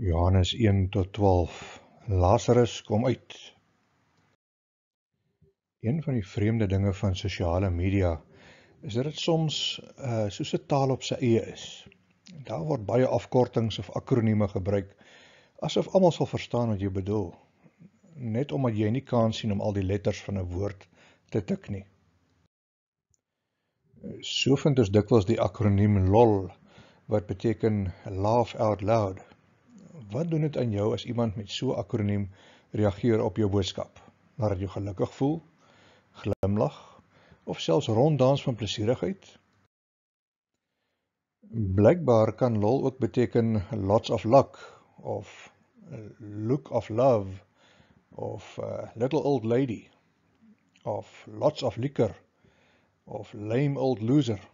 Johannes 1 tot 12 Lazarus kom uit. Een van die vreemde dinge van sosiale media is dat dit soms uh, soos 'n taal op sy eie is. Daar word baie afkortings of akronieme gebruik asof almal sal verstaan wat jy bedoel, net omdat jy nie kan sien om al die letters van 'n woord te tik nie. So vind ons dikwels die akroniem LOL wat beteken laugh out loud wat doen dit aan jou as iemand met so 'n akroniem reageer op jou boodskap? Laat dit jou gelukkig voel? Glimlag of selfs ronddans van plesierigheid? Blykbaar kan lol ook beteken lots of luck of eh, look of love of uh, little old lady of lots of liquor of lame old loser.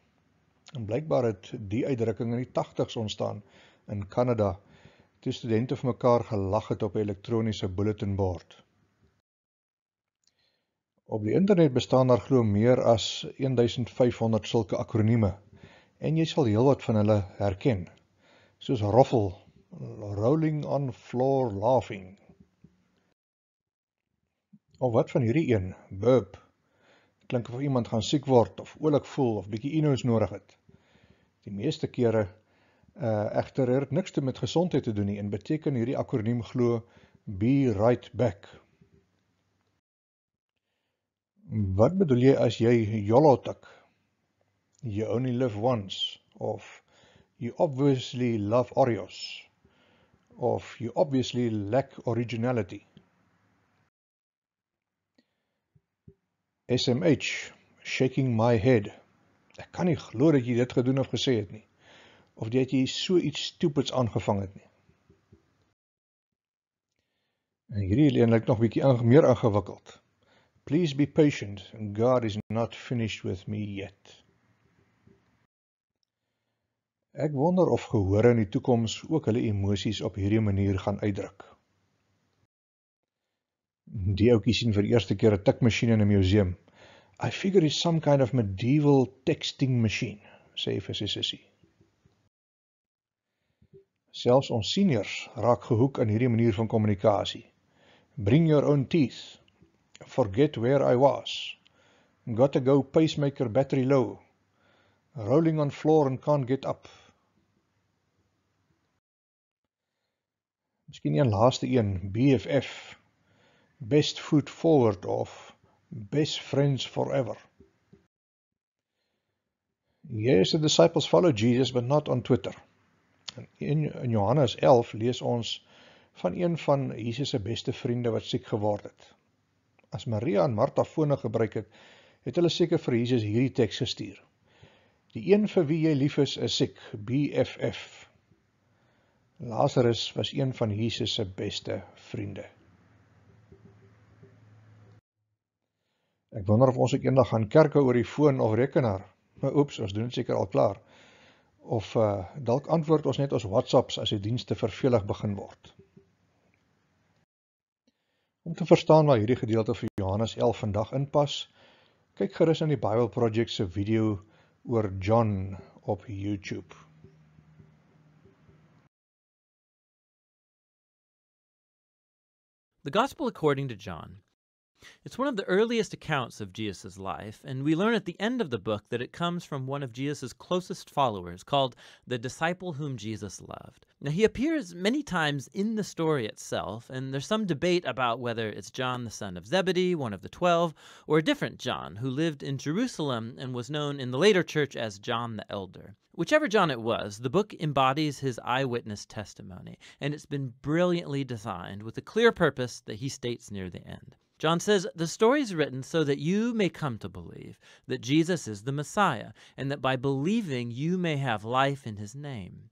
En blykbaar het die uitdrukking in die 80's ontstaan in Kanada toe studente vir mekaar gelag het op 'n elektroniese bulletinbord. Op die internet bestaan daar glo meer as 1500 sulke akronieme en jy sal heelwat van hulle herken. Soos roffel, rolling on floor laughing. Of wat van hierdie een, burp? Klink of iemand gaan siek word of oulik voel of bietjie inhoes nodig het. Die meeste kere Uh eh, egter het niks te met gesondheid te doen nie en beteken hierdie akroniem glo be right back. Wat bedoel jy as jy yolo tik? You only live once of you obviously love Oreos of you obviously lack originality. SMH shaking my head. Ek kan nie glo dat jy dit gedoen of gesê het nie of dat jy so iets stupids aangevang het nie. En hierdie leen lyk nog bietjie meer ingewikkeld. Please be patient, God is not finished with me yet. Ek wonder of gehore in die toekoms ook hulle emosies op hierdie manier gaan uitdruk. Die ouetjie sien vir eerste keer 'n tikmasjien in 'n museum. I figure it's some kind of medieval texting machine, sê hy vir sy sussie. Selfs ons seniors raak gehoek aan hierdie manier van kommunikasie. Bring your own teeth. Forget where I was. Got to go pacemaker battery low. Rolling on floor and can't get up. Miskien een laaste een, BFF. Best foot forward of best friends forever. Yes, the disciples followed Jesus but not on Twitter. In in Johannes 11 lees ons van een van Jesus se beste vriende wat siek geword het. As Maria en Martha fone gebruik het, het hulle seker vir Jesus hierdie teks gestuur. Die een vir wie jy lief is, is siek, BFF. Lazarus was een van Jesus se beste vriende. Ek wonder of ons ook eendag gaan kerke oor die foon of rekenaar. Maar oeps, ons doen dit seker al klaar of uh, dalk antwoord ons net ons WhatsApps as die dienste vervelig begin word. Om te verstaan waar hierdie gedeelte van Johannes 11 vandag inpas, kyk gerus aan die Bible Project se video oor John op YouTube. The Gospel according to John It's one of the earliest accounts of Jesus' life, and we learn at the end of the book that it comes from one of Jesus' closest followers called the disciple whom Jesus loved. Now, he appears many times in the story itself, and there's some debate about whether it's John the son of Zebedee, one of the twelve, or a different John who lived in Jerusalem and was known in the later church as John the Elder. Whichever John it was, the book embodies his eyewitness testimony, and it's been brilliantly designed with a clear purpose that he states near the end. John says the story is written so that you may come to believe that Jesus is the Messiah, and that by believing you may have life in his name.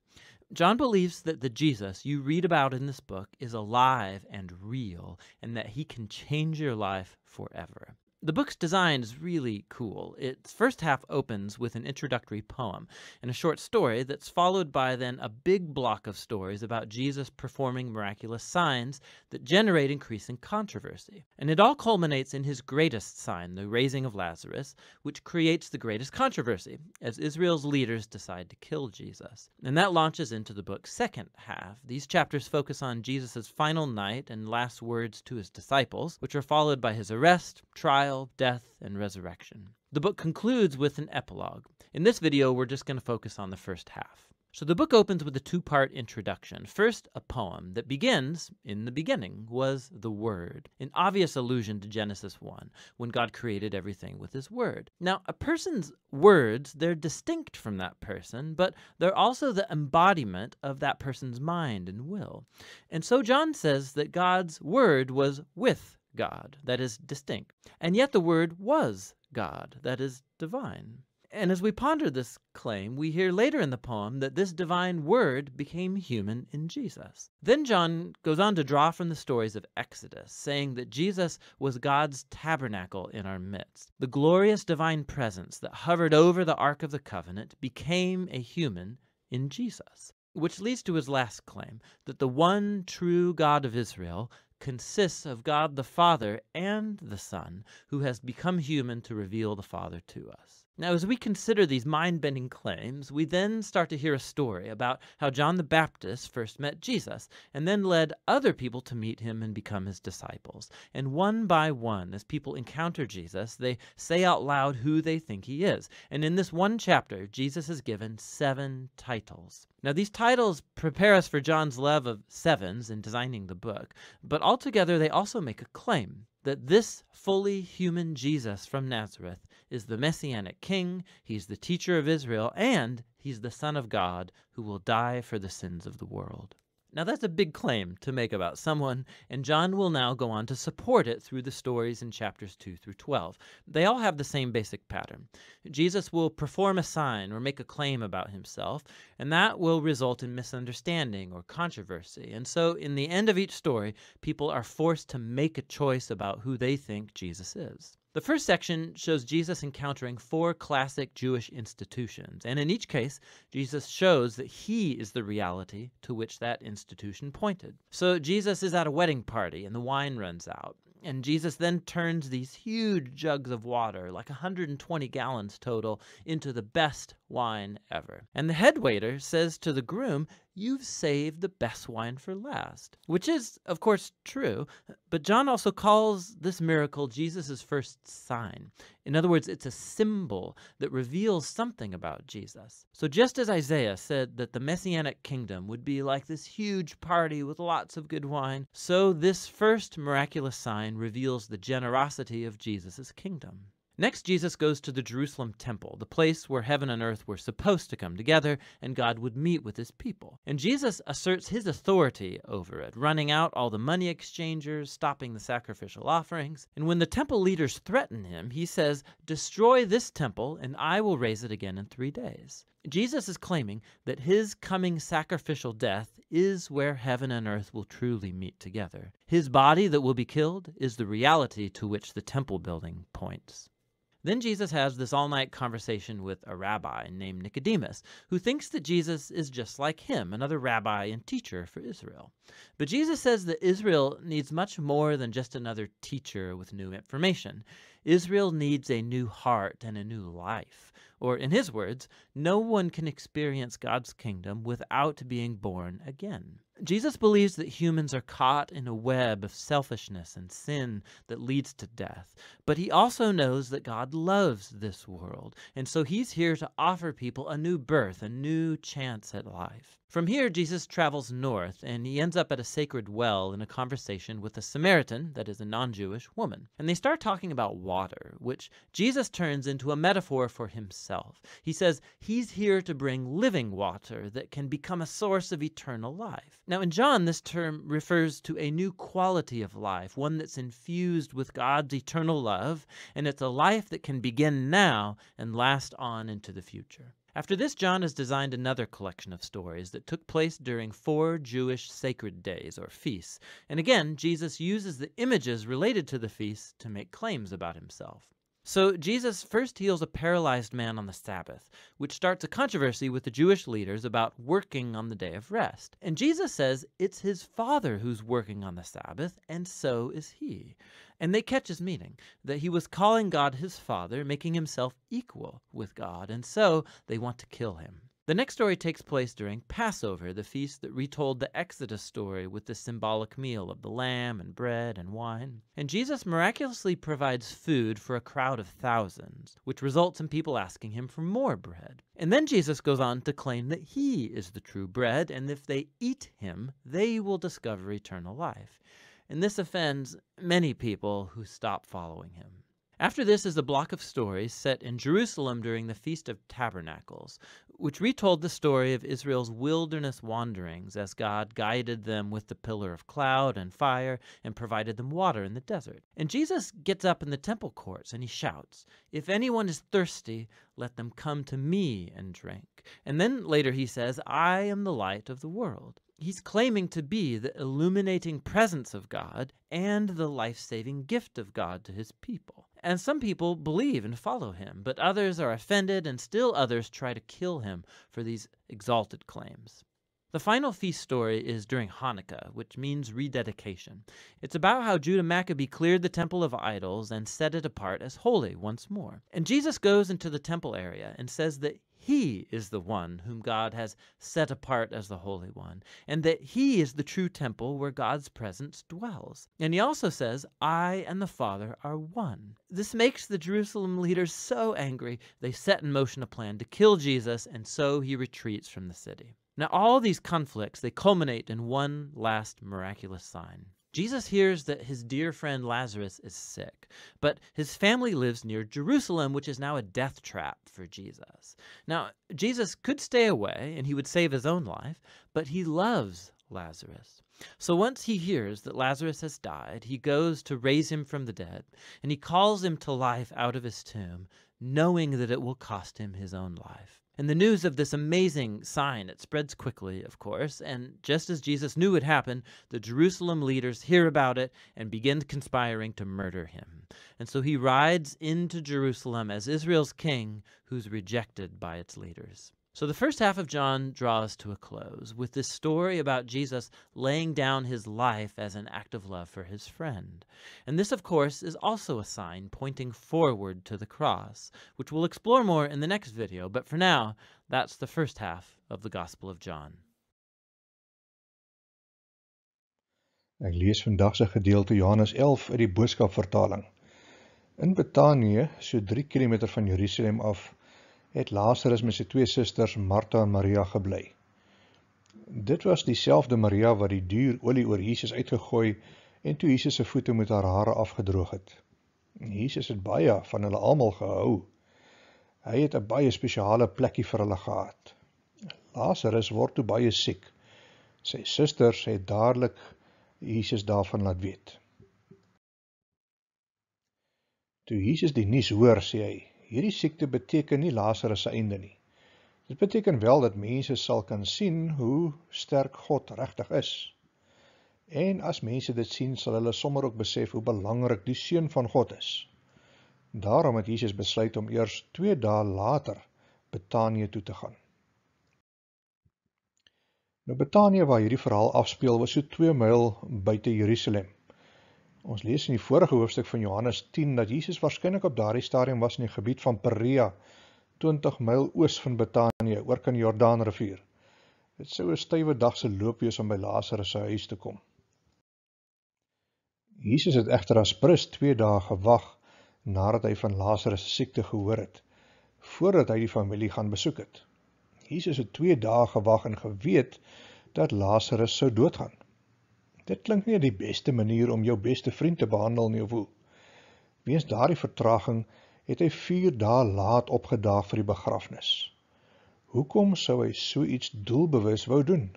John believes that the Jesus you read about in this book is alive and real, and that he can change your life forever. The book's design is really cool. Its first half opens with an introductory poem and a short story that's followed by then a big block of stories about Jesus performing miraculous signs that generate increasing controversy. And it all culminates in his greatest sign, the raising of Lazarus, which creates the greatest controversy as Israel's leaders decide to kill Jesus. And that launches into the book's second half. These chapters focus on Jesus' final night and last words to his disciples, which are followed by his arrest, trial, death, and resurrection. The book concludes with an epilogue. In this video, we're just going to focus on the first half. So the book opens with a two-part introduction. First, a poem that begins, in the beginning was the Word, an obvious allusion to Genesis 1, when God created everything with his Word. Now, a person's words, they're distinct from that person, but they're also the embodiment of that person's mind and will. And so John says that God's Word was with God, that is distinct. And yet the Word was God, that is divine. And as we ponder this claim, we hear later in the poem that this divine word became human in Jesus. Then John goes on to draw from the stories of Exodus, saying that Jesus was God's tabernacle in our midst. The glorious divine presence that hovered over the Ark of the Covenant became a human in Jesus. Which leads to his last claim that the one true God of Israel consists of God the Father and the Son, who has become human to reveal the Father to us. Now, as we consider these mind bending claims, we then start to hear a story about how John the Baptist first met Jesus and then led other people to meet him and become his disciples. And one by one, as people encounter Jesus, they say out loud who they think he is. And in this one chapter, Jesus is given seven titles. Now, these titles prepare us for John's love of sevens in designing the book, but altogether they also make a claim that this fully human Jesus from Nazareth is the messianic king, he's the teacher of Israel, and he's the Son of God who will die for the sins of the world. Now, that's a big claim to make about someone, and John will now go on to support it through the stories in chapters 2 through 12. They all have the same basic pattern. Jesus will perform a sign or make a claim about himself, and that will result in misunderstanding or controversy. And so, in the end of each story, people are forced to make a choice about who they think Jesus is. The first section shows Jesus encountering four classic Jewish institutions, and in each case, Jesus shows that he is the reality to which that institution pointed. So Jesus is at a wedding party and the wine runs out, and Jesus then turns these huge jugs of water, like 120 gallons total, into the best wine ever. And the head waiter says to the groom, you've saved the best wine for last, which is, of course, true. But John also calls this miracle Jesus' first sign. In other words, it's a symbol that reveals something about Jesus. So just as Isaiah said that the messianic kingdom would be like this huge party with lots of good wine, so this first miraculous sign reveals the generosity of Jesus' kingdom. Next, Jesus goes to the Jerusalem temple, the place where heaven and earth were supposed to come together and God would meet with his people. And Jesus asserts his authority over it, running out all the money exchangers, stopping the sacrificial offerings. And when the temple leaders threaten him, he says, Destroy this temple, and I will raise it again in three days. Jesus is claiming that his coming sacrificial death is where heaven and earth will truly meet together. His body that will be killed is the reality to which the temple building points. Then Jesus has this all night conversation with a rabbi named Nicodemus, who thinks that Jesus is just like him, another rabbi and teacher for Israel. But Jesus says that Israel needs much more than just another teacher with new information. Israel needs a new heart and a new life. Or, in his words, no one can experience God's kingdom without being born again. Jesus believes that humans are caught in a web of selfishness and sin that leads to death, but he also knows that God loves this world, and so he's here to offer people a new birth, a new chance at life. From here, Jesus travels north and he ends up at a sacred well in a conversation with a Samaritan, that is, a non Jewish woman. And they start talking about water, which Jesus turns into a metaphor for himself. He says he's here to bring living water that can become a source of eternal life. Now, in John, this term refers to a new quality of life, one that's infused with God's eternal love, and it's a life that can begin now and last on into the future. After this, John has designed another collection of stories that took place during four Jewish sacred days or feasts. And again, Jesus uses the images related to the feasts to make claims about himself. So Jesus first heals a paralyzed man on the Sabbath, which starts a controversy with the Jewish leaders about working on the day of rest. And Jesus says it's his father who's working on the Sabbath, and so is he. And they catch his meaning, that he was calling God his father, making himself equal with God, and so they want to kill him. The next story takes place during Passover, the feast that retold the Exodus story with the symbolic meal of the lamb and bread and wine. And Jesus miraculously provides food for a crowd of thousands, which results in people asking him for more bread. And then Jesus goes on to claim that he is the true bread, and if they eat him, they will discover eternal life. And this offends many people who stop following him. After this is a block of stories set in Jerusalem during the Feast of Tabernacles, which retold the story of Israel's wilderness wanderings as God guided them with the pillar of cloud and fire and provided them water in the desert. And Jesus gets up in the temple courts and he shouts, If anyone is thirsty, let them come to me and drink. And then later he says, I am the light of the world he's claiming to be the illuminating presence of God and the life saving gift of God to his people. And some people believe and follow him, but others are offended, and still others try to kill him for these exalted claims. The final feast story is during Hanukkah, which means rededication. It's about how Judah Maccabee cleared the temple of idols and set it apart as holy once more. And Jesus goes into the temple area and says that he is the one whom God has set apart as the Holy One, and that He is the true temple where God's presence dwells. And he also says, I and the Father are one. This makes the Jerusalem leaders so angry, they set in motion a plan to kill Jesus, and so he retreats from the city. Now, all these conflicts, they culminate in one last miraculous sign. Jesus hears that his dear friend Lazarus is sick, but his family lives near Jerusalem, which is now a death trap for Jesus. Now, Jesus could stay away and he would save his own life, but he loves Lazarus. So once he hears that Lazarus has died, he goes to raise him from the dead, and he calls him to life out of his tomb, knowing that it will cost him his own life. And the news of this amazing sign, it spreads quickly, of course, and just as Jesus knew would happen, the Jerusalem leaders hear about it and begin conspiring to murder him. And so he rides into Jerusalem as Israel's king, who's rejected by its leaders. So the first half of John draws to a close with this story about Jesus laying down his life as an act of love for his friend. And this, of course, is also a sign pointing forward to the cross, which we'll explore more in the next video, but for now, that's the first half of the Gospel of John. Ek lees vandag gedeelte Johannes 11 uit die boodskapvertaling. In Betanië, so 3 km van Jerusalem af, het Lazarus met sy twee susters Martha en Maria gebly. Dit was dieselfde Maria wat die duur olie oor Jesus uitgegooi en toe Jesus se voete met haar hare afgedroog het. Jesus het baie van hulle almal gehou. Hy het 'n baie spesiale plekkie vir hulle gehad. Lazarus word toe baie siek. Sy susters het dadelik Jesus daarvan laat weet. Toe Jesus die nuus hoor, sê hy: hierdie siekte beteken nie Lazarus se einde nie. Dit beteken wel dat mense sal kan sien hoe sterk God regtig is. En as mense dit sien, sal hulle sommer ook besef hoe belangrik die seun van God is. Daarom het Jesus besluit om eers 2 dae later Betanië toe te gaan. Nou Betanië waar hierdie verhaal afspeel was so 2 myl buite Jerusalem. Ons lees in die vorige hoofstuk van Johannes 10 dat Jesus waarskynlik op daardie stadium was in die gebied van Perea, 20 myl oos van Betanië, oor kan die Jordaanrivier. Dit sou 'n stywe dag se loop wees om by Lazarus se huis te kom. Jesus het egter as prins 2 dae gewag nadat hy van Lazarus se siekte gehoor het, voordat hy die familie gaan besoek het. Jesus het 2 dae gewag en geweet dat Lazarus sou doodgaan dit klink nie die beste manier om jou beste vriend te behandel nie of hoe. Weens daardie vertraging het hy 4 dae laat opgedaag vir die begrafnis. Hoekom sou hy so iets doelbewus wou doen?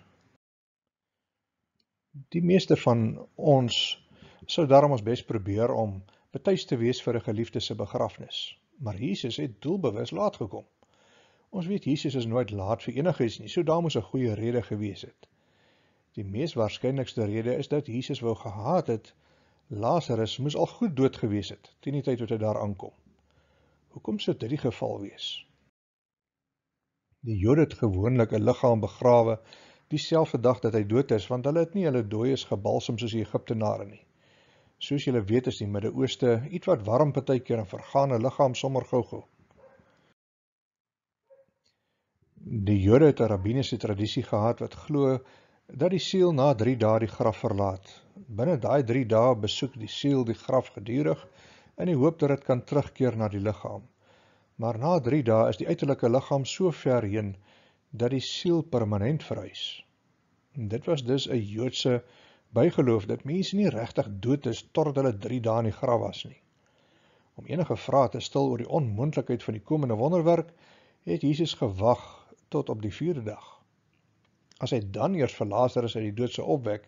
Die meeste van ons sou daarom ons bes probeer om betuis te wees vir 'n geliefde se begrafnis, maar Jesus het doelbewus laat gekom. Ons weet Jesus is nooit laat vir enigiets nie, so daar moes 'n goeie rede gewees het. Die mees waarskynlikste rede is dat Jesus wou gehaat het Lazarus moes al goed dood gewees het teen die tyd wat hy daar aankom. Hoekom sou dit die geval wees? Die Jode het gewoonlik 'n liggaam begrawe dieselfde dag dat hy dood is, want hulle het nie hulle dooies gebalsem soos die Egiptenare nie. Soos julle weet is die Midde-Ooste ietwat warm partykeer en vergaan 'n liggaam sommer gou-gou. Die Jode het 'n rabbiniese tradisie gehad wat glo dat die siel na 3 dae die graf verlaat. Binne daai 3 dae besoek die siel die graf gedurig in die hoop dat dit kan terugkeer na die liggaam. Maar na 3 dae is die uiterlike liggaam so ver heen dat die siel permanent verhuis. Dit was dus 'n Joodse bygeloof dat mense nie regtig dood is tot hulle 3 dae in die graf was nie. Om enige vrae te stil oor die onmoontlikheid van die komende wonderwerk, het Jesus gewag tot op die 4de dag. As hy dan eers vir Lazarus uit die dood sou opwek,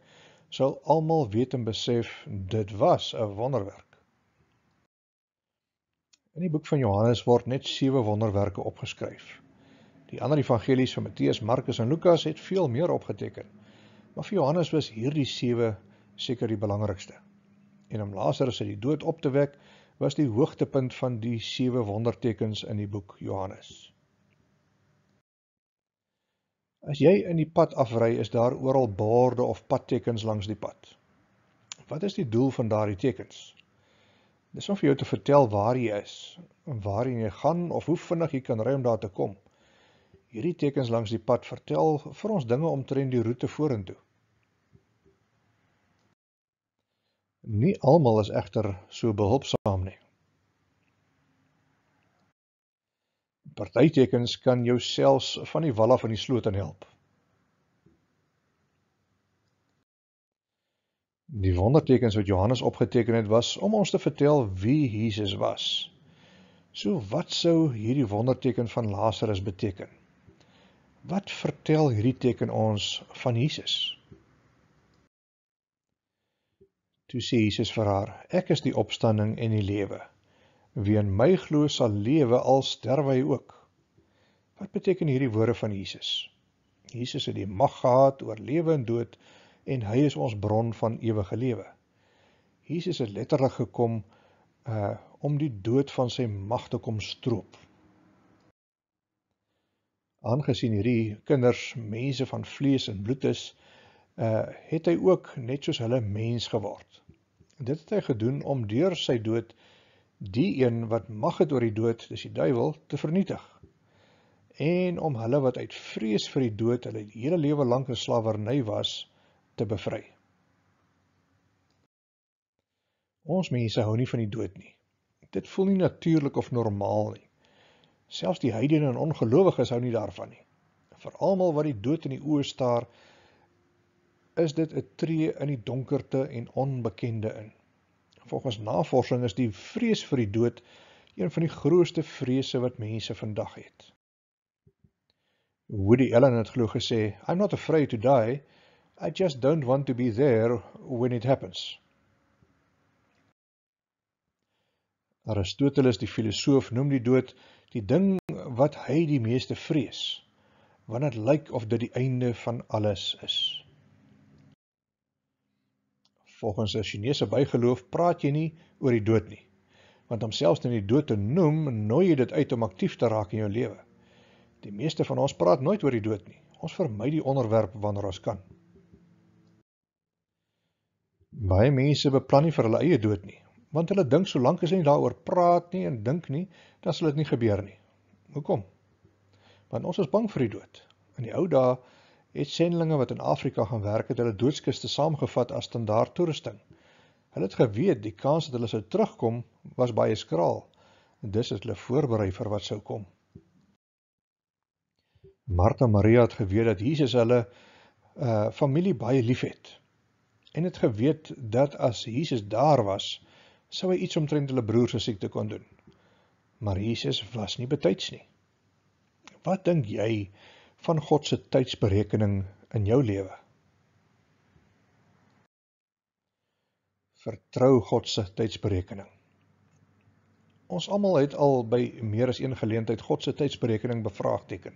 sou almal weet en besef dit was 'n wonderwerk. In die boek van Johannes word net sewe wonderwerke opgeskryf. Die ander evangelies van Matteus, Markus en Lukas het veel meer opgeteken. Maar vir Johannes was hierdie sewe seker die belangrikste. En om Lazarus uit die dood op te wek, was die hoogtepunt van die sewe wondertekens in die boek Johannes. As jy in die pad afry, is daar oral borde of padtekens langs die pad. Wat is die doel van daardie tekens? Dis om vir jou te vertel waar jy is, waar jy gaan of hoe vinnig jy kan ry om daar te kom. Hierdie tekens langs die pad vertel vir ons dinge omtrent die roete vorentoe. Nie almal is egter so behulpsaam nie. Partytekens kan jou selfs van die wal af van die sloot aan help. Die wondertekens wat Johannes opgeteken het was om ons te vertel wie Jesus was. So wat sou hierdie wonderteken van Lazarus beteken? Wat vertel hierdie teken ons van Jesus? Toe sê Jesus vir haar: Ek is die opstanding en die lewe. Wie in my glo sal lewe al sterwe hy ook. Wat beteken hierdie woorde van Jesus? Jesus het die mag gehad oor lewe en dood en hy is ons bron van ewige lewe. Jesus het letterlik gekom uh om die dood van sy mag te kom stroop. Aangesien hierdie kinders mense van vlees en bloed is, uh het hy ook net soos hulle mens geword. Dit het hy gedoen om deur sy dood die een wat mag het oor die dood, dis die duiwel, te vernietig. En om hulle wat uit vrees vir die dood hulle hele lewe lank in slawerny was, te bevry. Ons mense hou nie van die dood nie. Dit voel nie natuurlik of normaal nie. Selfs die heidene en ongelowiges hou nie daarvan nie. Vir almal wat die dood in die oë staar, is dit 'n tree in die donkerte en onbekende in. Volgens navorsing is die vrees vir die dood een van die grootste vrese wat mense vandag het. Woody Allen het glo gesê, I'm not afraid to die, I just don't want to be there when it happens. Aristoteles die filosoof noem die dood die ding wat hy die meeste vrees, want het lyk of dit die einde van alles is. Volgens 'n Chinese bygeloof praat jy nie oor die dood nie. Want om selfs net die dood te noem, nooi jy dit uit om aktief te raak in jou lewe. Die meeste van ons praat nooit oor die dood nie. Ons vermy die onderwerp wanneer ons kan. Baie mense beplan nie vir hulle eie dood nie, want hulle dink solank as hulle nie daaroor praat nie en dink nie, dan sal dit nie gebeur nie. Hoekom? Want ons is bang vir die dood. In die ou dae het sendlinge wat in Afrika gaan werk het hulle doodskiste saamgevat as standaard toerusting. Hulle het geweet die kans dat hulle sou terugkom was baie skraal en dus het hulle voorberei vir wat sou kom. Martha Maria het geweet dat Jesus hulle uh familie baie liefhet en het geweet dat as Jesus daar was sou hy iets omtrent hulle broer se siekte kon doen. Maar Jesus was nie betyds nie. Wat dink jy van God se tydsberekening in jou lewe. Vertrou God se tydsberekening. Ons almal het al by meer as een geleentheid God se tydsberekening bevraagteken.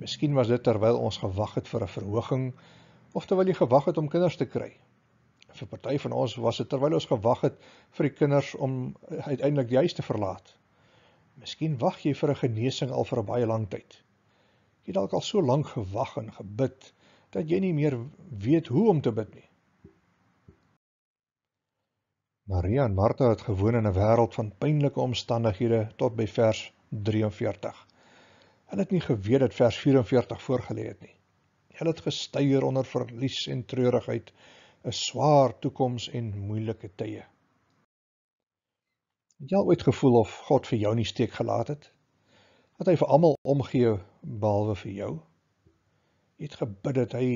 Miskien was dit terwyl ons gewag het vir 'n verhoging of terwyl jy gewag het om kinders te kry. Vir party van ons was dit terwyl ons gewag het vir die kinders om uiteindelik die huis te verlaat. Miskien wag jy vir 'n genesing al vir 'n baie lang tyd jy dalk al so lank gewag en gebid dat jy nie meer weet hoe om te bid nie. Maria en Martha het gewoon in 'n wêreld van pynlike omstandighede tot by vers 43. Hulle het nie geweet dat vers 44 voorgelê het nie. Hulle het gestuier onder verlies en treurigheid, 'n swaar toekoms en moeilike tye. Het jy al ooit gevoel of God vir jou nie steek gelaat het? Het hy vir almal omgee behalwe vir jou? Hy het gebid dat hy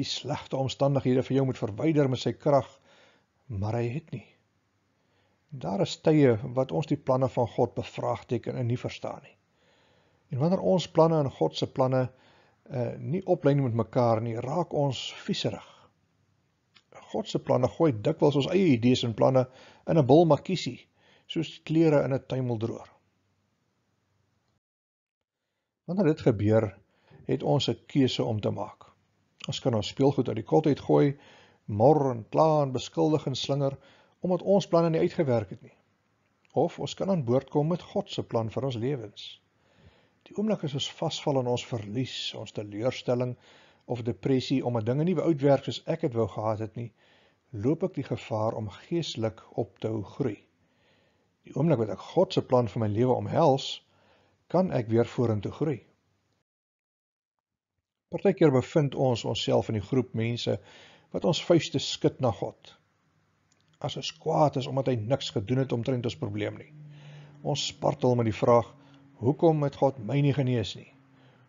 die slegte omstandighede vir jou moet verwyder met sy krag, maar hy het nie. Daar is tye wat ons die planne van God bevraagteken en nie verstaan nie. En wanneer ons planne en God se planne uh nie oplyn met mekaar nie, raak ons vieserig. God se planne gooi dikwels ons eie idees en planne in 'n bol makiesie, soos klere in 'n tuimeldroër. Wanneer dit gebeur, het ons 'n keuse om te maak. Ons kan ons speelgoed uit die kot uitgooi, mor en kla en beskuldig en slinger omdat ons planne nie uitgewerk het nie. Of ons kan aan boord kom met God se plan vir ons lewens. Die oomblik as ons vasval in ons verlies, ons teleurstelling of depressie omdat dinge nie uitwerk soos ek dit wou gehad het nie, loop ek die gevaar om geestelik op te hou groei. Die oomblik wat ek God se plan vir my lewe omhels, kan ek weer vorentoe groei. Partykeer bevind ons onsself in die groep mense wat ons vuiste skud na God. As ons kwaad is omdat hy niks gedoen het omtrent ons probleem nie. Ons spartel met die vraag: Hoekom het God my nie genees nie?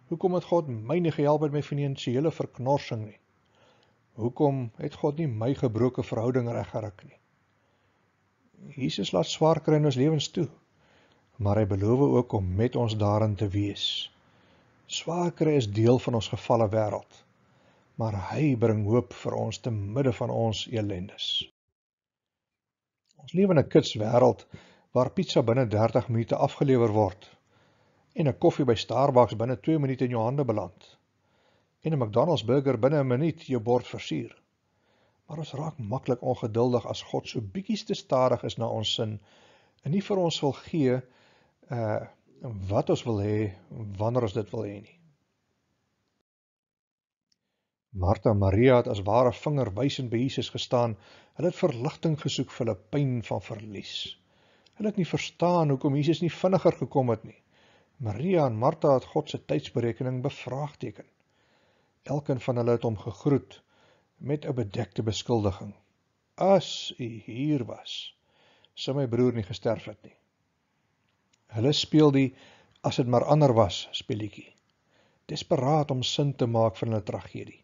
Hoekom het God my nie gehelp met my finansiële verknorsing nie? Hoekom het God nie my gebroke verhouding reggeruk nie? Jesus laat swaar kry in ons lewens toe maar hy beloof ook om met ons daarin te wees. Swaarkry is deel van ons gefalle wêreld, maar hy bring hoop vir ons te midde van ons elendes. Ons leef in 'n kits wêreld waar pizza binne 30 minute afgelewer word en 'n koffie by Starbucks binne 2 minute in jou hande beland en 'n McDonald's burger binne 'n minuut jou bord versier. Maar ons raak maklik ongeduldig as God so bietjie te stadig is na ons sin en nie vir ons wil gee nie uh wat ons wil hê wanneer ons dit wil hê nie. Martha en Maria het as ware vinger wysend by Jesus gestaan. Hulle het verligting gesoek vir hulle pyn van verlies. Hulle het nie verstaan hoekom Jesus nie vinniger gekom het nie. Maria en Martha het God se tydsberekening bevraagteken. Elkeen van hulle het hom gegroet met 'n bedekte beskuldiging. As u hier was, sou my broer nie gesterf het nie. Hulle speel die as dit maar ander was speletjie. Desperaat om sin te maak van hulle tragedie.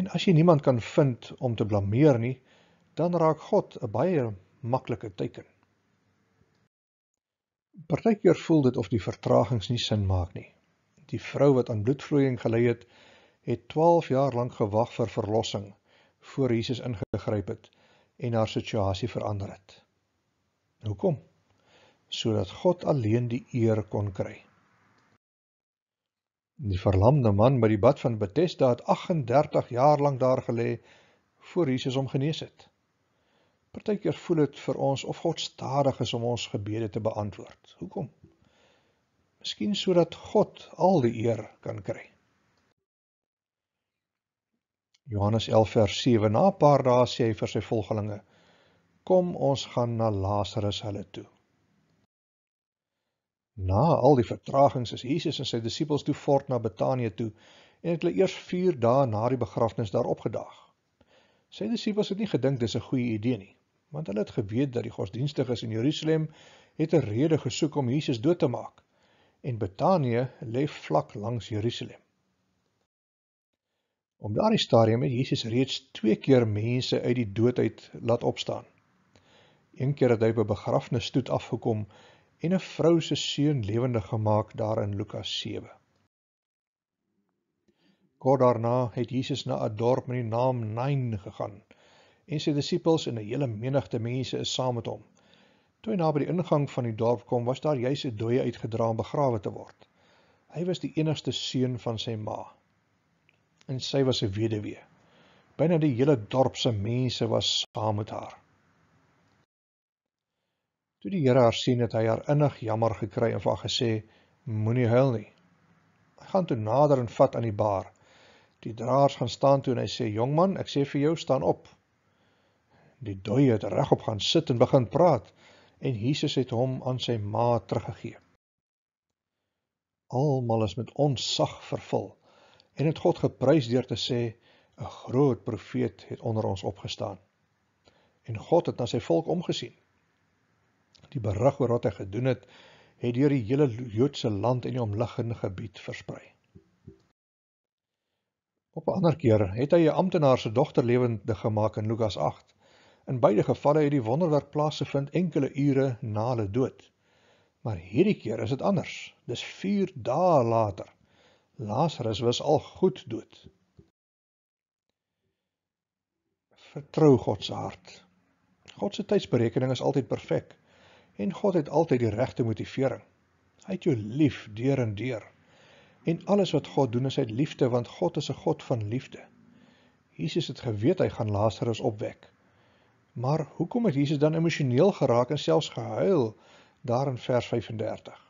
En as jy niemand kan vind om te blameer nie, dan raak God 'n baie maklike teken. Partykeer voel dit of die vertragings nie sin maak nie. Die vrou wat aan bloedvloeiing gelei het, het 12 jaar lank gewag vir verlossing voor Jesus ingegryp het en haar situasie verander het. Hoekom? Nou sodat God alleen die eer kon kry. Die verlamde man by die bad van Bethesda het 38 jaar lank daar gelê voor Jesus hom genees het. Partykeer voel dit vir ons of God stadig is om ons gebede te beantwoord. Hoekom? Miskien sodat God al die eer kan kry. Johannes 11 vers 7 na 'n paar dae sê hy vir sy volgelinge: "Kom, ons gaan na Lazarus hulle toe." Na al die vertragings is Jesus en sy disippels toe voort na Betanië toe en het hulle eers 4 dae na die begrafnis daar opgedaag. Sy disippels het nie gedink dis 'n goeie idee nie, want hulle het geweet dat die godsdienstiges in Jerusalem het 'n rede gesoek om Jesus dood te maak en Betanië lê vlak langs Jerusalem. Om daardie stadium het Jesus reeds 2 keer mense uit die dood uit laat opstaan. Een keer het hy by begrafnisstoet afgekome en 'n vrou se seun lewendig gemaak daar in Lukas 7. Kort daarna het Jesus na 'n dorp met die naam Nain gegaan en sy disippels en 'n hele menigte mense is saam met hom. Toe hy naby die ingang van die dorp kom, was daar juis 'n dooie uitgedra en begrawe te word. Hy was die enigste seun van sy ma en sy was 'n weduwee. Byna die hele dorp se mense was saam met haar. Toe die Here haar sien het hy haar innig jammer gekry en vir haar gesê: "Moenie huil nie." Hy gaan toe nader en vat aan die baar. Die draers gaan staan toe en hy sê: "Jongman, ek sê vir jou, staan op." Die dooie het regop gaan sit en begin praat en Jesus het hom aan sy ma teruggegee. Almal is met onsag vervul en het God geprys deur te sê: "’n Groot profeet het onder ons opgestaan." En God het na sy volk omgesien die berig oor wat hy gedoen het, het deur die hele Joodse land en die omliggende gebied versprei. Op 'n ander keer het hy 'n amptenaar se dogter lewendig gemaak in Lukas 8. In beide gevalle het die wonderwerk plaasgevind enkele ure na hulle dood. Maar hierdie keer is dit anders. Dis 4 dae later. Lazarus was al goed dood. Vertrou God se hart. God se tydsberekening is altyd perfek en God het altyd die regte motivering. Hy het jou lief deur en deur. En alles wat God doen is uit liefde want God is 'n God van liefde. Jesus het geweet hy gaan Lazarus opwek. Maar hoekom het Jesus dan emosioneel geraak en selfs gehuil daar in vers 35?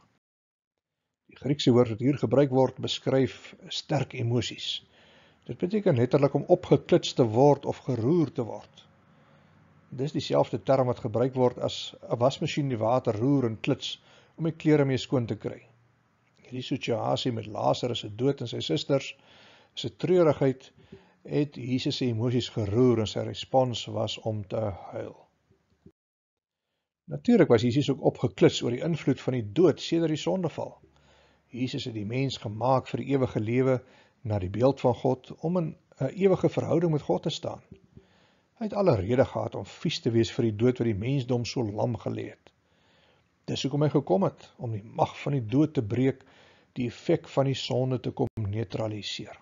Die Griekse woord wat hier gebruik word beskryf sterk emosies. Dit beteken letterlik om opgeklits te word of geroer te word. Dis dieselfde term wat gebruik word as 'n wasmasjien die water roer en klits om die klere mee skoon te kry. Hierdie situasie met Lazarus se dood en sy susters se treurigheid het Jesus se emosies geroer en sy respons was om te huil. Natuurlik was Jesus ook opgeklits oor die invloed van die dood sedert die sondeval. Jesus het die mens gemaak vir ewige lewe na die beeld van God om in 'n ewige verhouding met God te staan. Hy het alle rede gehad om vies te wees vir die dood wat die mensdom so lam gelê het. Dis hoekom hy gekom het om die mag van die dood te breek, die effek van die sonde te kom neutraliseer.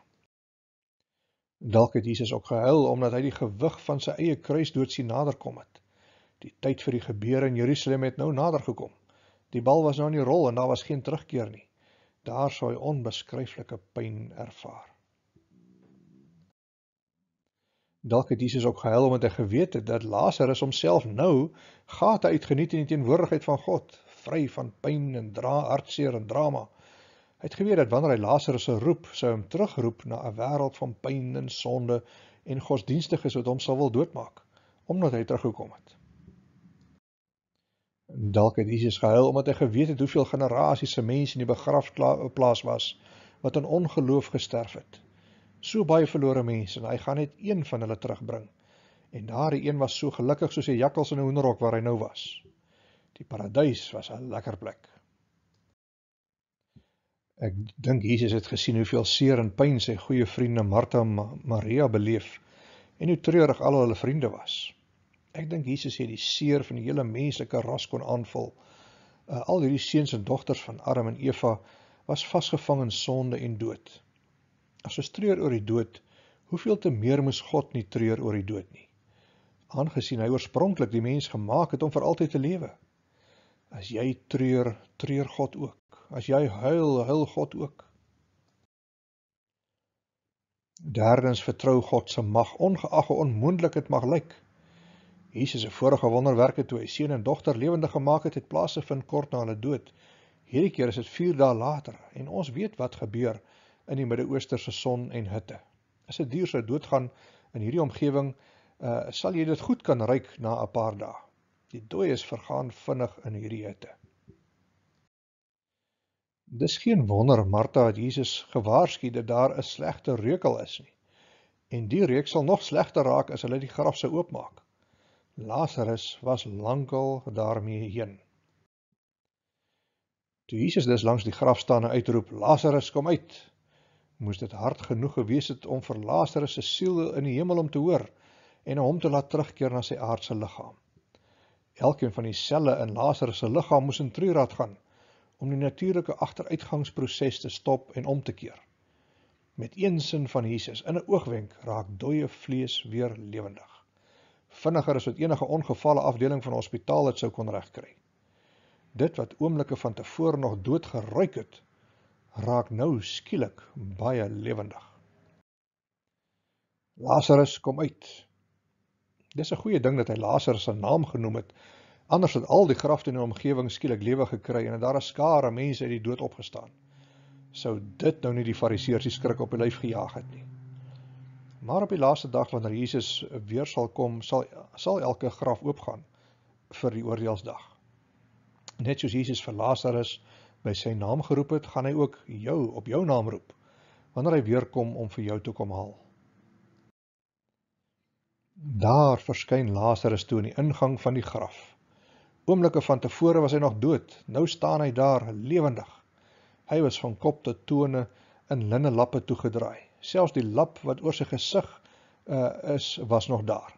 Dalk het Jesus ook gehuil omdat hy die gewig van sy eie kruisdood sien nader kom het. Die tyd vir die gebeure in Jerusalem het nou nader gekom. Die bal was nou in die rol en daar was geen terugkeer nie. Daar sou hy onbeskryflike pyn ervaar. Dalk het Jesus ook gehuil omdat hy geweet het dat Lazarus homself nou gaat uitgeniet in die teenwoordigheid van God, vry van pyn en dra hartseer en drama. Hy het geweet dat wanneer hy Lazarus se roep sou hom terugroep na 'n wêreld van pyn en sonde en godsdienstiges wat hom sal wil doodmaak omdat hy teruggekom het. Dalk het Jesus gehuil omdat hy geweet het hoeveel generasies se mense in die begrafplaas was wat in ongeloof gesterf het so baie verlore mense en hy gaan net een van hulle terugbring. En daardie een was so gelukkig soos 'n jakkals in 'n hoenderhok waar hy nou was. Die paradys was 'n lekker plek. Ek dink Jesus het gesien hoeveel seer en pyn sy goeie vriende Martha en Maria beleef en hoe treurig al hulle vriende was. Ek dink Jesus het die seer van die hele menslike ras kon aanvul. Eh, al hierdie seuns en dogters van Adam en Eva was vasgevang in sonde en dood. As ons treur oor die dood, hoeveel te meer moes God nie treur oor die dood nie? Aangesien hy oorspronklik die mens gemaak het om vir altyd te lewe. As jy treur, treur God ook. As jy huil, huil God ook. Derdens vertrou God se mag ongeag hoe onmoontlik dit mag lyk. Jesus se vorige wonderwerke toe hy seun en dogter lewendig gemaak het, het plaasgevind kort na hulle dood. Hierdie keer is dit 4 dae later en ons weet wat gebeur in die Midde-Ooste se son en hitte. As 'n dier sou doodgaan in hierdie omgewing, uh, sal jy dit goed kan ruik na 'n paar dae. Die dooi is vergaan vinnig in hierdie hitte. Dis geen wonder Martha het Jesus gewaarsku dat daar 'n slegte reukel is nie. En die reuk sal nog slegter raak as hulle die graf sou oopmaak. Lazarus was lankal daarmee heen. Toe Jesus dus langs die graf staan en uitroep: "Lazarus, kom uit!" moes dit hard genoeg gewees het om vir Lazarus se siel in die hemel om te hoor en hom te laat terugkeer na sy aardse liggaam. Elkeen van die selle in Lazarus se liggaam moes in treurad gaan om die natuurlike agteruitgangsproses te stop en om te keer. Met een sin van Jesus in 'n oogwenk raak dooie vlees weer lewendig. Vinniger as wat enige ongevalle afdeling van 'n hospitaal dit sou kon regkry. Dit wat oomblikke van tevore nog dood geruik het, raak nou skielik baie lewendig. Lazarus kom uit. Dis 'n goeie ding dat hy Lazarus se naam genoem het. Anders het al die grafte in die omgewing skielik lewe gekry en daar 'n skare mense uit die dood opgestaan. Sou dit nou nie die fariseërs se skrik op die lyf gejaag het nie. Maar op die laaste dag wanneer Jesus weer sal kom, sal sal elke graf oopgaan vir die oordeelsdag. Net soos Jesus vir Lazarus by sy naam geroep het, gaan hy ook jou op jou naam roep wanneer hy weer kom om vir jou toe kom haal. Daar verskyn Lazarus toe aan in die ingang van die graf. Oomblikke van tevore was hy nog dood, nou staan hy daar lewendig. Hy was van kop tot tone in linne lappe toegedraai. Selfs die lap wat oor sy gesig uh, is, was nog daar.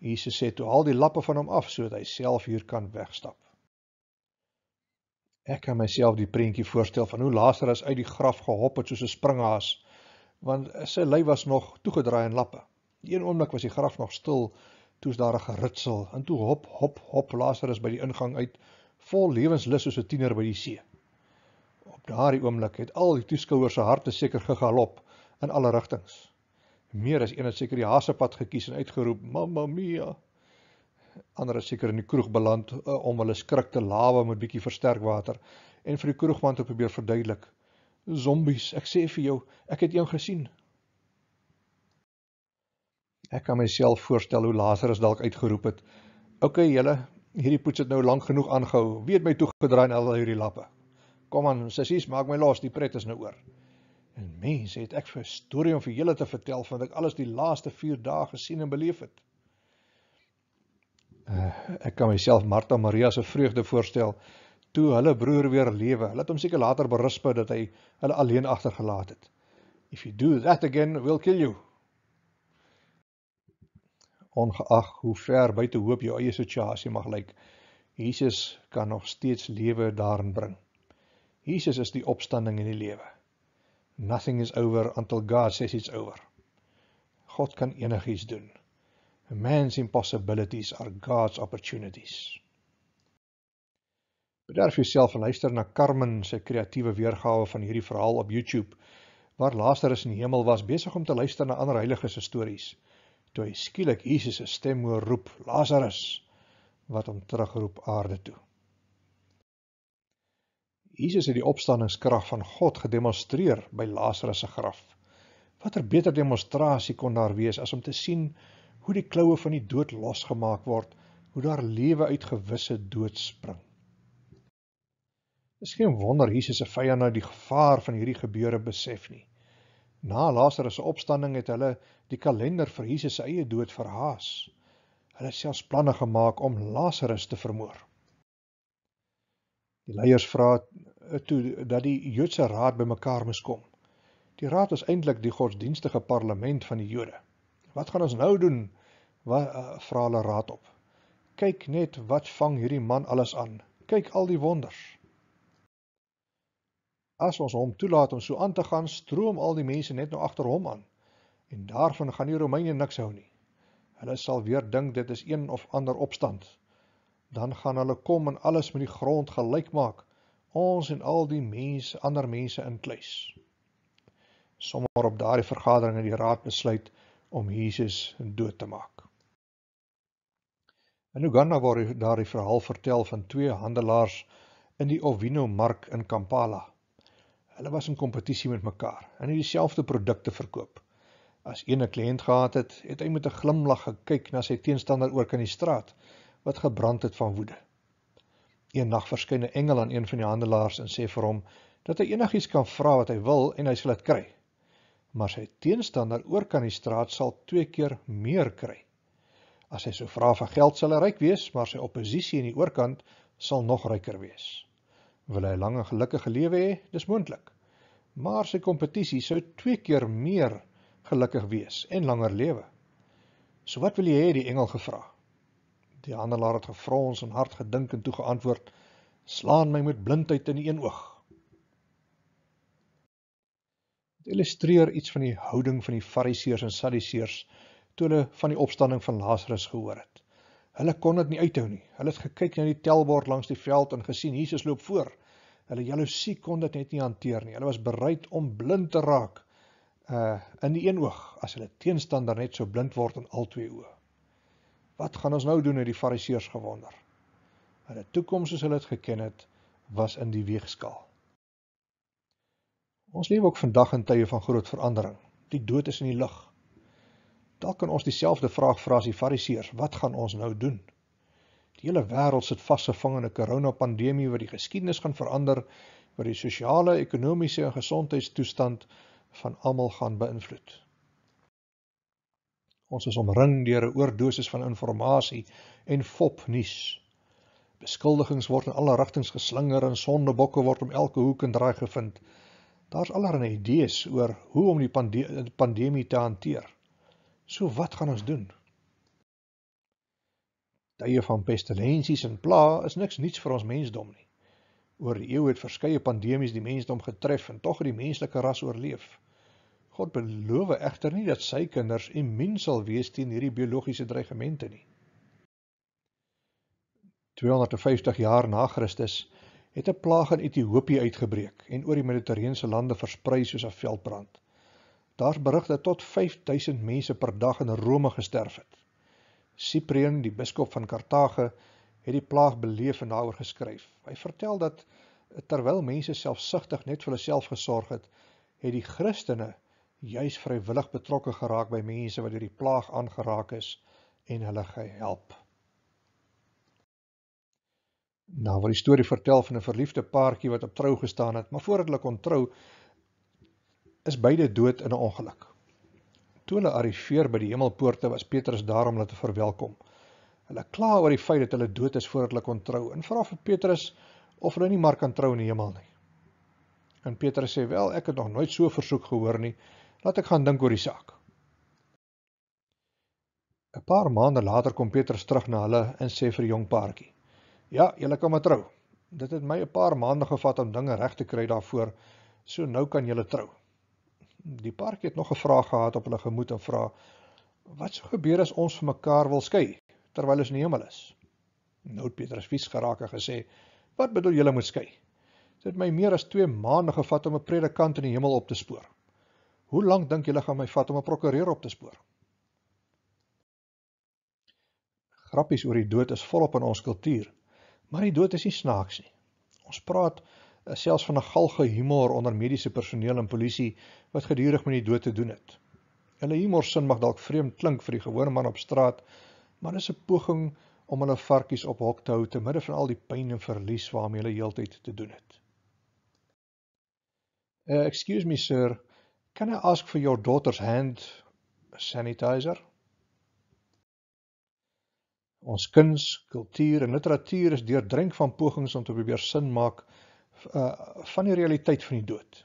Jesus sê toe al die lappe van hom af sodat hy self hier kan wegstap. Ek kan myself die prentjie voorstel van hoe Lazarus uit die graf gehop het soos 'n springhaas, want sy lyf was nog toegedraai in lappe. Die een oomblik was die graf nog stil, toe's daar 'n geritsel en toe hop, hop, hop Lazarus by die ingang uit, vol lewenslus soos 'n tiener by die see. Op daardie oomblik het al die toeskouers se harte seker gegalop in alle rigtings. Meer as een het seker die haasepad gekies en uitgeroep: "Mamma mia!" ander is seker in die kroeg beland uh, om hulle skrik te lawe met 'n bietjie versterk water en vir die kroegman te probeer verduidelik. Zombies, ek sê vir jou, ek het een gesien. Ek kan myself voorstel hoe Lazarus dalk uitgeroep het. OK, julle, hierdie poets het nou lank genoeg aangehou. Wie het my toegedraai na al hierdie lappe? Kom aan, sissies, maak my los, die pret is nou oor. En mense, het ek vir storie om vir julle te vertel van wat ek alles die laaste 4 dae gesien en beleef het. Uh, ek kan myself Martha Maria se vreugde voorstel toe hulle broer weer lewe. Hulle het hom seker later berisp dat hy hulle alleen agtergelaat het. If you do that again, we'll kill you. Ongeag hoe ver buite hoop jou eie situasie mag lyk, Jesus kan nog steeds lewe daarin bring. Jesus is die opstanding en die lewe. Nothing is over until God says it's over. God kan enigiets doen. A man's impossibilities are God's opportunities. Bederf jouself en luister na Carmen se kreatiewe weergawe van hierdie verhaal op YouTube, waar Lazarus in die hemel was besig om te luister na ander heiliges se stories, toe hy skielik Jesus se stem hoor roep: "Lazarus!" wat hom terugroep aarde toe. Jesus het die opstanningskrag van God gedemonstreer by Lazarus se graf. Watter beter demonstrasie kon daar wees as om te sien hoe die kloue van die dood losgemaak word, hoe daar lewe uit gewisse dood spring. Dis geen wonder Jesus se vyande nou die gevaar van hierdie gebeure besef nie. Na Lazarus se opstanding het hulle die kalender vir Jesus se eie dood verhaas. Hulle het selfs planne gemaak om Lazarus te vermoor. Die leiers vra toe dat die Joodse raad bymekaar moes kom. Die raad was eintlik die godsdienstige parlement van die Jode. Wat gaan ons nou doen? Eh, vra hulle raad op. Kyk net wat vang hierdie man alles aan. Kyk al die wonders. As ons hom toelaat om so aan te gaan, stroom al die mense net nou agter hom aan. En daarvan gaan die Romeine niks hou nie. Hulle sal weer dink dit is een of ander opstand. Dan gaan hulle kom en alles met die grond gelyk maak. Ons en al die mense, ander mense in kluis. Sommige op daardie vergadering het die raad besluit om Jesus dood te maak. In Uganda word daar die verhaal vertel van twee handelaars in die Owino mark in Kampala. Hulle was in kompetisie met mekaar en het dieselfde produkte verkoop. As een 'n kliënt gehad het, het hy met 'n glimlag gekyk na sy teenstander oor kan die straat wat gebrand het van woede. Eendag verskyn 'n engel aan een van die handelaars en sê vir hom dat hy enigiets kan vra wat hy wil en hy sal dit kry. Maar sy teenstander oor kan die straat sal twee keer meer kry. As hy so vra vir geld sal hy ryk wees, maar sy oppositie aan die oorkant sal nog ryker wees. Wil hy 'n lange gelukkige lewe hê? Dis moontlik. Maar sy kompetisie sou twee keer meer gelukkig wees en langer lewe. So wat wil jy hê die engel gevra? Die handelaar het gefrons en hard gedink en toe geantwoord: "Slaan my met blindheid in die een oog." Dit illustreer iets van die houding van die Fariseërs en Sadduseërs toe hulle van die opstanding van Lazarus gehoor het. Hulle kon dit nie uithou nie. Hulle het gekyk na die telbord langs die veld en gesien Jesus loop voor. Hulle jaloesie kon dit net nie hanteer nie. Hulle was bereid om blind te raak uh in die een oog as hulle teenstander net so blind word in al twee oë. Wat gaan ons nou doen uit die fariseërs gewonder? Hulle toekoms soos hulle dit geken het, was in die weegskaal. Ons leef ook vandag in tye van groot verandering. Die dood is in die lig. Dalk kan ons dieselfde vraag vra as die Fariseërs: Wat gaan ons nou doen? Die hele wêreld sit vasgevang in 'n koronapandemie wat die geskiedenis gaan verander, wat die sosiale, ekonomiese en gesondheidstoestand van almal gaan beïnvloed. Ons is omring deur 'n oordosis van inligting en fopnuus. Beskuldigings word in alle rigtings geslinger en sondebokke word om elke hoek en draai gevind. Daar's allerlei idees oor hoe om die pande pandemie te hanteer. So wat gaan ons doen? Tye van pestilensies en pla is niks niets vir ons mensdom nie. Oor die eeue het verskeie pandemies die mensdom getref en tog het die menslike ras oorleef. God beloof egter nie dat sy kinders immuun sal wees teen hierdie biologiese dreigemente nie. 250 jaar na Christus het 'n plaag in Ethiopië uitgebreek en oor die Midditerreense lande versprei soos 'n veldbrand. Daar's berig dat tot 5000 mense per dag in Rome gesterf het. Cyprian, die biskop van Kartage, het die plaag beleef en daaroor geskryf. Hy vertel dat terwyl mense selfsugtig net vir hulself gesorg het, het die Christene juis vrywillig betrokke geraak by mense wat deur die plaag aangeraak is en hulle gehelp. Nou word die storie vertel van 'n verliefde paartjie wat op trou gestaan het, maar voordat hulle kon trou, is beide dood in 'n ongeluk. Toe hulle arriveer by die hemelpoorte was Petrus daar om hulle te verwelkom. Hulle kla oor die feit dat hulle dood is voordat hulle kon trou en vra vir Petrus of hulle nie maar kan trou in die hemel nie. En Petrus sê wel, ek het nog nooit so 'n versoek gehoor nie. Laat ek gaan dink oor die saak. 'n Paar maande later kom Petrus terug na hulle en sê vir die jong paartjie: "Ja, julle kan maar trou. Dit het my 'n paar maande gevat om dinge reg te kry daarvoor, so nou kan julle trou." die park het nog 'n vraag gehad op hulle gemoed en vra wat sou gebeur as ons vir mekaar wil skei terwyl ons in die hemel is. Nou Petrus vies geraak en gesê: "Wat bedoel julle met skei? Dit het my meer as 2 maande gevat om 'n predikant in die hemel op te spoor. Hoe lank dink julle gaan my vat om 'n prokureur op te spoor?" Grappies oor die dood is volop in ons kultuur, maar die dood is nie snaaks nie. Ons praat selfs van 'n galge humor onder mediese personeel en polisie wat gedurig met die dood te doen het. Hulle humor sin mag dalk vreemd klink vir die gewone man op straat, maar dit is 'n poging om hulle varkies op hok te hou te midde van al die pyn en verlies waarmee hulle heeltyd te doen het. Uh, excuse me sir, can I ask for your daughter's hand sanitizer? Ons kuns, kultuur en literatuur is deurdrink van pogings om te probeer sin maak Eh, van die realiteit van die dood.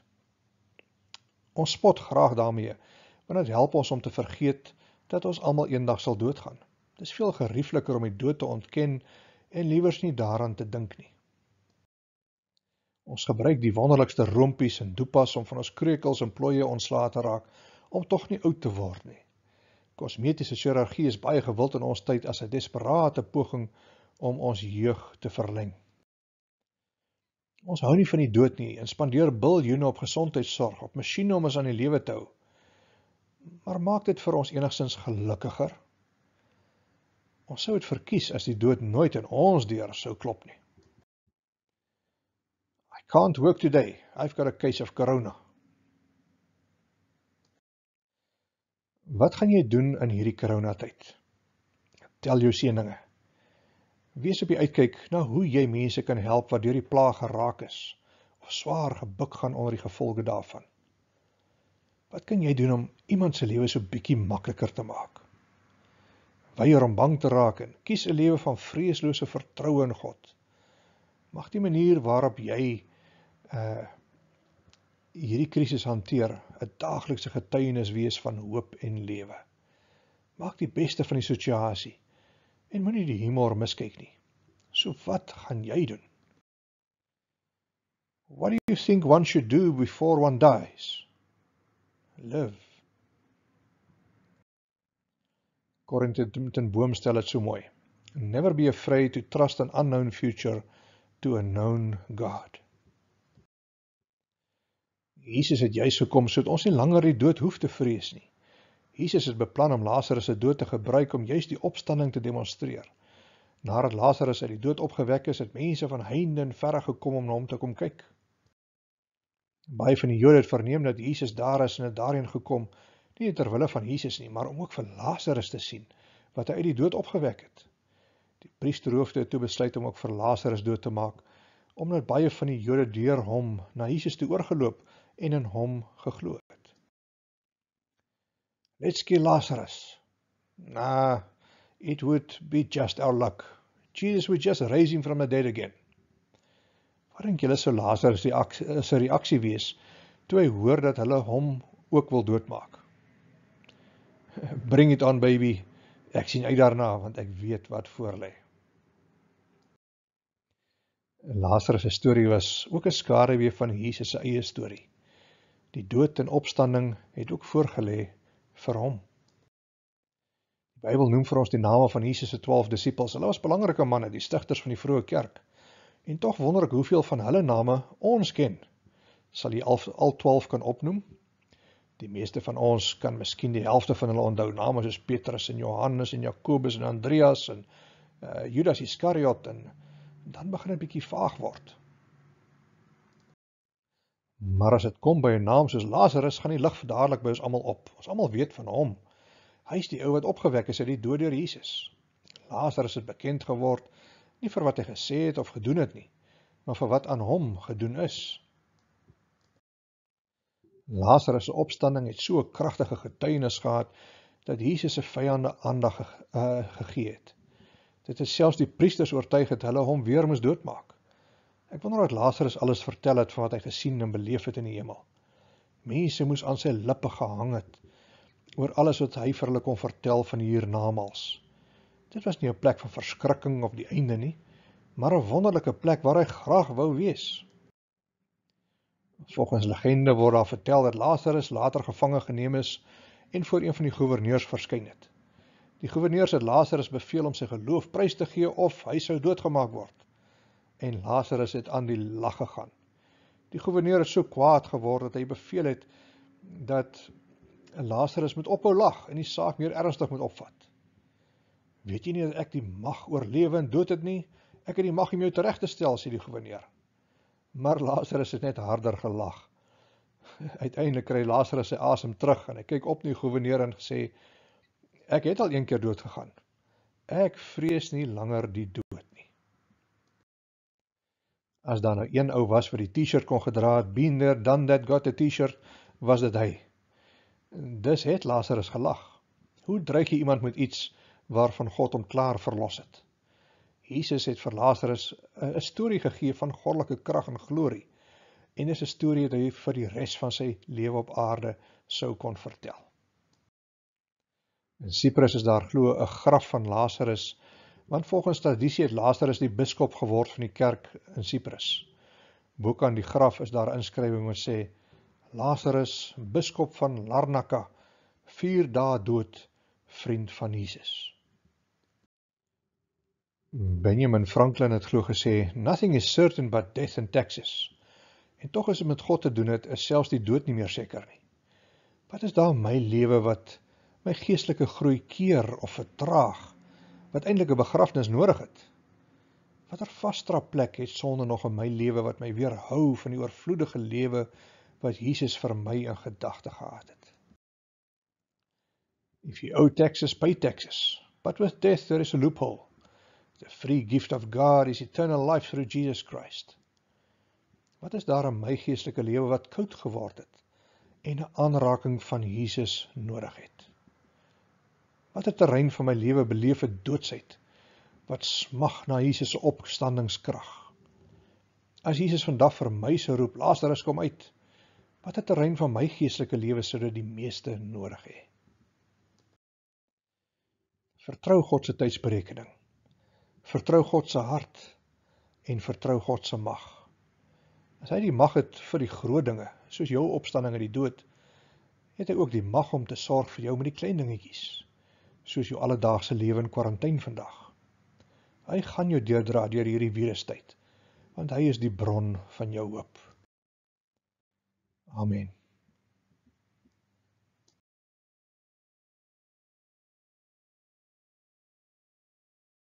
Ons spot graag daarmee, want dit help ons om te vergeet dat ons almal eendag sal doodgaan. Dit is veel geriefliker om die dood te ontken en liewers nie daaraan te dink nie. Ons gebruik die wonderlikste rompies en doopas om van ons krekels en plooie ontslae te raak om tog nie oud te word nie. Kosmetiese chirurgie is baie gewild in ons tyd as 'n desperaat poging om ons jeug te verleng. Ons hou nie van die dood nie en spandeer biljoene op gesondheidsorg, op masjiene om ons aan die lewe te hou. Maar maak dit vir ons enigstens gelukkiger? Ons sou dit verkies as die dood nooit in ons deur sou klop nie. I can't work today. I've got a case of corona. Wat gaan jy doen in hierdie corona tyd? Tel jou seëninge. Wees op die uitkyk na hoe jy mense kan help wat deur die plaag geraak is of swaar gebuk gaan onder die gevolge daarvan. Wat kan jy doen om iemand se lewe so bietjie makliker te maak? Weier om bang te raak en kies 'n lewe van vreeslose vertroue in God. Mag die manier waarop jy uh hierdie krisis hanteer 'n daaglikse getuienis wees van hoop en lewe. Maak die beste van die situasie en moenie die humor miskyk nie. So wat gaan jy doen? What do you think one should do before one dies? Live. Korintenten Boom stel dit so mooi. Never be afraid to trust an unknown future to a known God. Jesus het juis gekom sodat ons nie langer die dood hoef te vrees nie. Jesus het beplan om Lazarus se dood te gebruik om juis die opstanding te demonstreer. Nadat Lazarus uit die dood opgewek is, het mense van heinde en verre gekom om na hom te kom kyk. Baie van die Jode het verneem dat Jesus daar is en het daarheen gekom, nie ter wille van Jesus nie, maar om ook vir Lazarus te sien wat hy uit die dood opgewek het. Die priesterhoofde het toe besluit om ook vir Lazarus dood te maak, omdat baie van die Jode deur hom na Jesus toe oorgeloop en in hom geglo het. Let's kill Lazarus. Nah, it would be just our luck. Jesus would just raise him from the dead again. Wat dink julle sou Lazarus se reaksie eh, sou reaksie wees toe hy hoor dat hulle hom ook wil doodmaak? Bring it on baby. Ek sien uit daarna want ek weet wat voorlê. Lazarus se storie was ook 'n skaduwee van Jesus se eie storie. Die dood en opstanding het ook voorgelê vir hom. Die Bybel noem vir ons die name van Jesus se 12 disippels. Hulle was belangrike manne, die stigters van die vroeë kerk. En tog wonder ek hoeveel van hulle name ons ken. Sal jy al al 12 kan opnoem? Die meeste van ons kan miskien die helfte van hulle onthou, name soos Petrus en Johannes en Jakobus en Andreas en uh, Judas Iskariot en dan begin dit 'n bietjie vaag word. Maar as dit kom by 'n naam soos Lazarus, gaan die lig verdaadelik by ons almal op. Ons almal weet van hom. Hy is die ou wat opgewek is uit die dood deur Jesus. Lazarus het bekend geword nie vir wat hy gesê het of gedoen het nie, maar vir wat aan hom gedoen is. Lazarus se opstanding het so 'n kragtige getuienis gehad dat Jesus se vyande aandag ge, uh, gegee het. Dit is selfs die priesters oortuig het hulle hom weer moes doodmaak. Ek wonder of Lazarus alles vertel het van wat hy gesien en beleef het in die hemel. Mense moes aan sy lippe gehang het oor alles wat hy vir hulle kon vertel van hiernamaals. Dit was nie 'n plek van verskrikking of die einde nie, maar 'n wonderlike plek waar hy graag wou wees. Volgens legende word daar vertel dat Lazarus later gevange geneem is en voor een van die goewerneurs verskyn het. Die goewerneurs het Lazarus beveel om sy geloof prys te gee of hy sou doodgemaak word en Lazarus het aan die lag gegaan. Die goewerneur het so kwaad geword dat hy beveel het dat Lazarus moet ophou lag en die saak meer ernstig moet opvat. Weet jy nie dat ek die mag oor lewe en dood het nie? Ek het die mag om jou reg te stel, sê die goewerneur. Maar Lazarus het net harder gelag. Uiteindelik kry Lazarus sy asem terug en hy kyk op na die goewerneur en sê: "Ek het al een keer dood gegaan. Ek vrees nie langer die dood As daar nou een ou was wat die T-shirt kon gedra het, Binder dan dat got 'n T-shirt was dit hy. Dis het Lazarus gelag. Hoe dreig jy iemand met iets waarvan God hom klaar verlos het? Jesus het vir Lazarus 'n storie gegee van goddelike krag en glorie. En dis 'n storie wat hy vir die res van sy lewe op aarde sou kon vertel. In Siprus is daar glo 'n graf van Lazarus uh want volgens tradisie het Lazarus die biskop geword van die kerk in Siprus. Boek aan die graf is daar inskrywing wat sê Lazarus, biskop van Larnaca, 4 dae dood, vriend van Jesus. Benjamin Franklin het glo gesê, nothing is certain but death and taxes. En tog as dit met God te doen het, is selfs die dood nie meer seker nie. Wat is daar in my lewe wat my geestelike groei keer of vertraag? wat eintlik 'n begrafnis nodig het. Watter vasstra plek het sonde nog in my lewe wat my weerhou van die oorvloedige lewe wat Jesus vir my in gedagte gehad het? If you owe taxes, pay taxes. But with death there is a loophole. The free gift of God is eternal life through Jesus Christ. Wat is daar in my geestelike lewe wat koud geword het en 'n aanraking van Jesus nodig het? Watter terrein van my lewe beleef ek doodsheid? Wat smag na Jesus se opstandingskrag? As Jesus vandag vir my sou roep, Lazarus kom uit, watter terrein van my geestelike lewe sou dit die meeste nodig hê? Vertrou God se tydsberekening. Vertrou God se hart en vertrou God se mag. As hy die mag het vir die groot dinge, soos jou opstanding uit die dood, het hy ook die mag om te sorg vir jou met die klein dingetjies soos jou alledaagse lewe in kwarantyne vandag. Hy gaan jou deurdra deur hierdie virustyd, want hy is die bron van jou hoop. Amen.